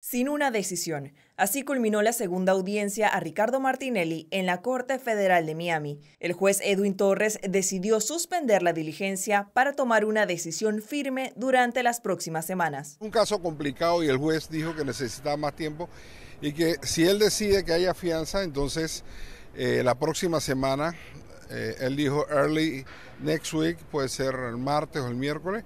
sin una decisión. Así culminó la segunda audiencia a Ricardo Martinelli en la Corte Federal de Miami. El juez Edwin Torres decidió suspender la diligencia para tomar una decisión firme durante las próximas semanas. Un caso complicado y el juez dijo que necesitaba más tiempo y que si él decide que haya fianza, entonces eh, la próxima semana, eh, él dijo early next week, puede ser el martes o el miércoles,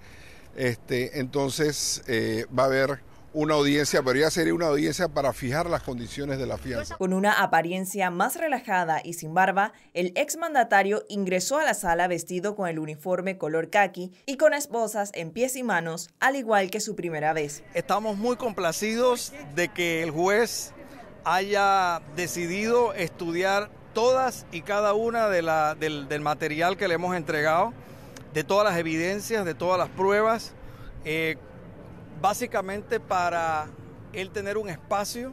este, entonces eh, va a haber una audiencia, pero ya sería una audiencia para fijar las condiciones de la fianza. Con una apariencia más relajada y sin barba, el exmandatario ingresó a la sala vestido con el uniforme color khaki y con esposas en pies y manos, al igual que su primera vez. Estamos muy complacidos de que el juez haya decidido estudiar todas y cada una de la, del, material que le hemos entregado, de todas las evidencias, de todas las pruebas. Eh, básicamente para él tener un espacio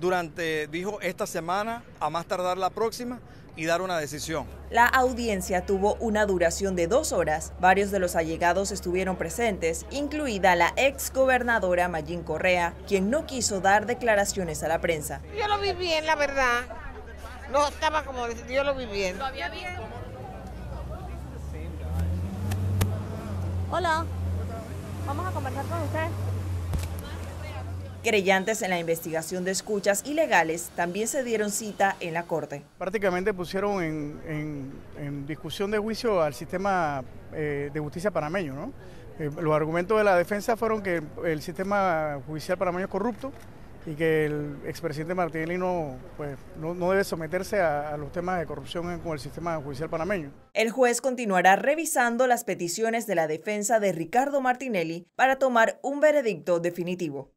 durante, dijo, esta semana, a más tardar la próxima, y dar una decisión. La audiencia tuvo una duración de dos horas. Varios de los allegados estuvieron presentes, incluida la ex gobernadora Mayín Correa, quien no quiso dar declaraciones a la prensa. Yo lo vi bien, la verdad. No estaba como yo lo vi bien. bien? Hola, vamos a conversar con usted. Creyentes en la investigación de escuchas ilegales también se dieron cita en la Corte. Prácticamente pusieron en, discusión de juicio al sistema eh, de justicia panameño. Eh, los argumentos de la defensa fueron que el sistema judicial panameño es corrupto y que el expresidente Martinelli pues, no, debe someterse a, a, los temas de corrupción con el sistema judicial panameño. El juez continuará revisando las peticiones de la defensa de Ricardo Martinelli para tomar un veredicto definitivo.